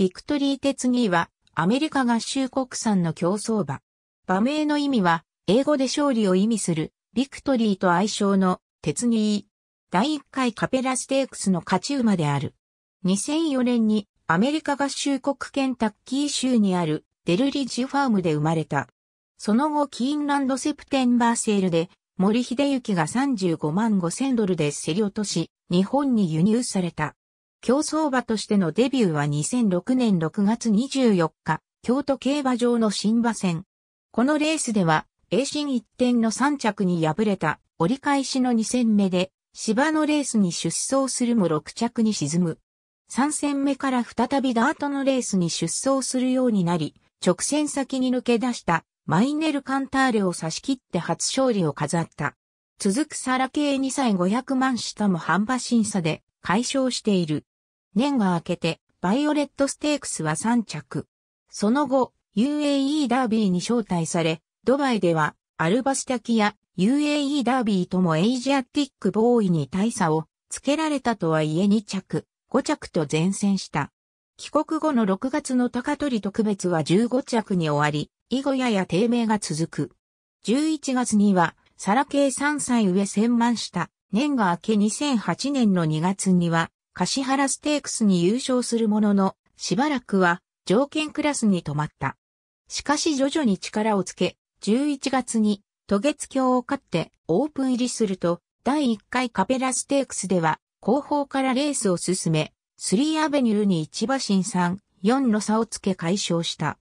ビクトリー鉄ギーは、アメリカ合衆国産の競走馬。馬名の意味は、英語で勝利を意味する、ビクトリーと愛称の、鉄ギー。第1回カペラステークスの勝ち馬である。2004年に、アメリカ合衆国ケンタッキー州にある、デルリッジファームで生まれた。その後、キーンランドセプテンバーセールで、森秀幸が35万5千ドルで競り落とし、日本に輸入された。競争馬としてのデビューは2006年6月24日、京都競馬場の新馬戦。このレースでは、英進一点の3着に敗れた折り返しの2戦目で、芝のレースに出走するも6着に沈む。3戦目から再びダートのレースに出走するようになり、直線先に抜け出したマイネルカンターレを差し切って初勝利を飾った。続くサラ系2歳500万下も半馬審査で解消している。年が明けて、バイオレットステークスは3着。その後、UAE ダービーに招待され、ドバイでは、アルバスタキや UAE ダービーともエイジアティックボーイに大差をつけられたとはいえ2着、5着と前線した。帰国後の6月の高取特別は15着に終わり、以後やや低迷が続く。11月には、サラ系3歳上千万した。年が明け2008年の2月には、柏原ステークスに優勝するものの、しばらくは条件クラスに止まった。しかし徐々に力をつけ、11月に渡月橋を勝ってオープン入りすると、第1回カペラステークスでは、後方からレースを進め、3アベニューに1馬身3、4の差をつけ解消した。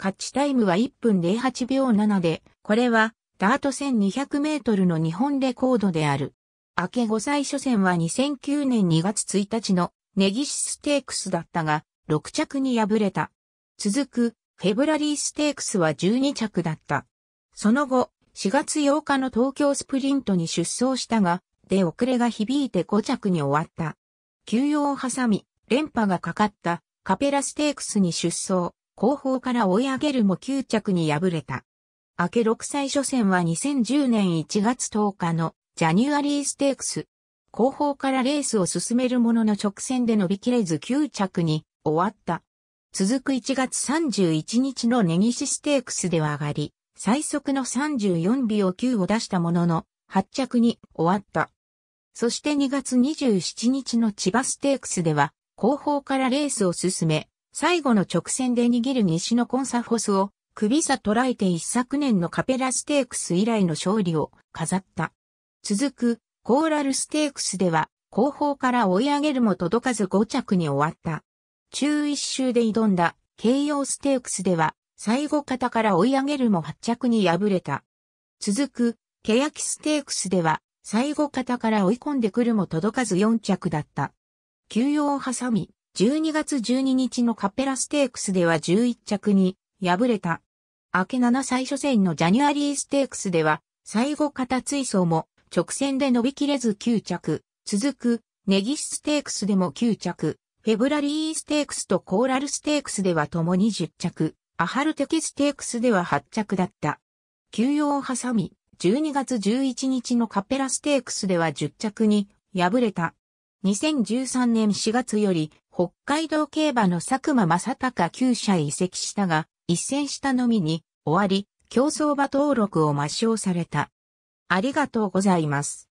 勝ちタイムは1分08秒7で、これはダート1200メートルの日本レコードである。明け5歳初戦は2009年2月1日のネギシステークスだったが、6着に敗れた。続く、フェブラリーステークスは12着だった。その後、4月8日の東京スプリントに出走したが、出遅れが響いて5着に終わった。休養を挟み、連覇がかかったカペラステークスに出走、後方から追い上げるも9着に敗れた。明け6歳初戦は2010年1月10日のジャニュアリーステークス。後方からレースを進めるものの直線で伸びきれず9着に終わった。続く1月31日のネギシステークスでは上がり、最速の34秒9を出したものの、8着に終わった。そして2月27日の千葉ステークスでは、後方からレースを進め、最後の直線で握る西のコンサフォスを、首差捉えて一昨年のカペラステークス以来の勝利を飾った。続くコーラルステークスでは後方から追い上げるも届かず5着に終わった。中1周で挑んだ京葉ステークスでは最後方から追い上げるも8着に敗れた。続くケヤキステークスでは最後方から追い込んでくるも届かず4着だった。休養を挟み、12月12日のカペラステークスでは11着に敗れた。明け7最初戦のジャニュアリーステークスでは最後方追走も直線で伸びきれず9着、続く、ネギステークスでも9着、フェブラリーステークスとコーラルステークスでは共に10着、アハルテキステークスでは8着だった。休養を挟み、12月11日のカペラステークスでは10着に敗れた。2013年4月より北海道競馬の佐久間正隆9社移籍したが、一戦したのみに終わり、競争馬登録を抹消された。ありがとうございます。